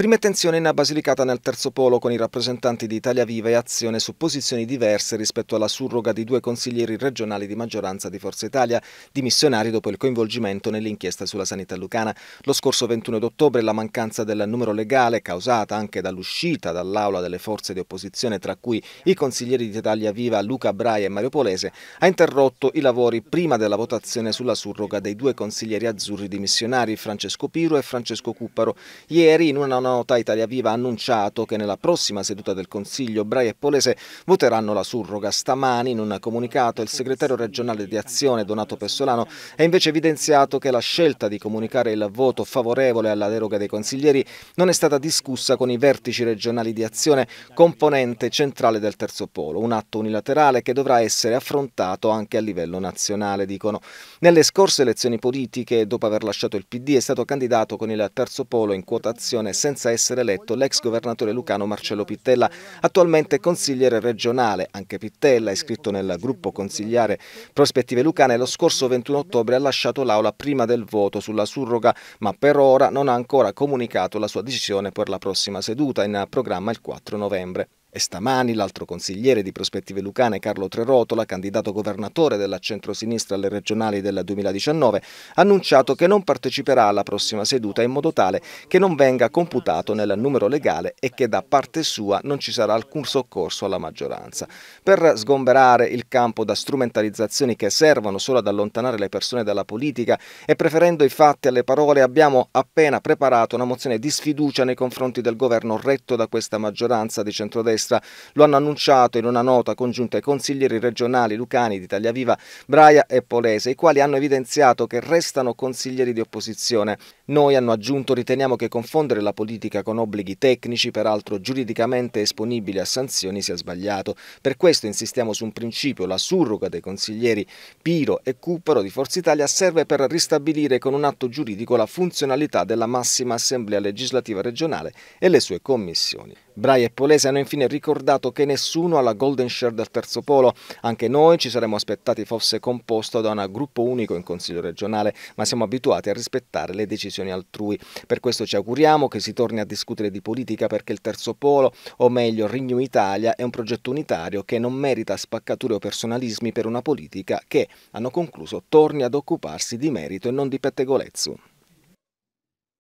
Prima tensione in Basilicata nel terzo polo con i rappresentanti di Italia Viva e Azione su posizioni diverse rispetto alla surroga di due consiglieri regionali di maggioranza di Forza Italia, dimissionari dopo il coinvolgimento nell'inchiesta sulla sanità lucana. Lo scorso 21 ottobre la mancanza del numero legale, causata anche dall'uscita dall'aula delle forze di opposizione, tra cui i consiglieri di Italia Viva Luca Braia e Mario Polese, ha interrotto i lavori prima della votazione sulla surroga dei due consiglieri azzurri dimissionari, Francesco Piro e Francesco Cupparo. Ieri, in una nota, Italia Viva ha annunciato che nella prossima seduta del Consiglio Brai e Polese voteranno la surroga. Stamani, in un comunicato, il segretario regionale di Azione, Donato Pessolano, ha invece evidenziato che la scelta di comunicare il voto favorevole alla deroga dei consiglieri non è stata discussa con i vertici regionali di Azione, componente centrale del Terzo Polo, un atto unilaterale che dovrà essere affrontato anche a livello nazionale, dicono. Nelle scorse elezioni politiche, dopo aver lasciato il PD, è stato candidato con il Terzo Polo in quotazione senza senza essere eletto l'ex governatore lucano Marcello Pittella, attualmente consigliere regionale. Anche Pittella, iscritto nel gruppo consigliare Prospettive Lucane, lo scorso 21 ottobre ha lasciato l'aula prima del voto sulla surroga, ma per ora non ha ancora comunicato la sua decisione per la prossima seduta, in programma il 4 novembre. E stamani l'altro consigliere di Prospettive Lucane, Carlo Trerotola, candidato governatore della centrosinistra alle regionali del 2019, ha annunciato che non parteciperà alla prossima seduta in modo tale che non venga computato nel numero legale e che da parte sua non ci sarà alcun soccorso alla maggioranza. Per sgomberare il campo da strumentalizzazioni che servono solo ad allontanare le persone dalla politica e preferendo i fatti alle parole, abbiamo appena preparato una mozione di sfiducia nei confronti del governo retto da questa maggioranza di centrodestra destra. Lo hanno annunciato in una nota congiunta ai consiglieri regionali lucani di Italia Viva, Braia e Polese, i quali hanno evidenziato che restano consiglieri di opposizione. Noi, hanno aggiunto, riteniamo che confondere la politica con obblighi tecnici, peraltro giuridicamente esponibili a sanzioni, sia sbagliato. Per questo insistiamo su un principio, la surroga dei consiglieri Piro e Cupero di Forza Italia serve per ristabilire con un atto giuridico la funzionalità della massima assemblea legislativa regionale e le sue commissioni. Braia e Polese hanno infine ricordato che nessuno ha la golden share del terzo polo. Anche noi ci saremmo aspettati fosse composto da un gruppo unico in Consiglio regionale, ma siamo abituati a rispettare le decisioni altrui. Per questo ci auguriamo che si torni a discutere di politica perché il terzo polo, o meglio Renew Italia, è un progetto unitario che non merita spaccature o personalismi per una politica che, hanno concluso, torni ad occuparsi di merito e non di pettegolezzo.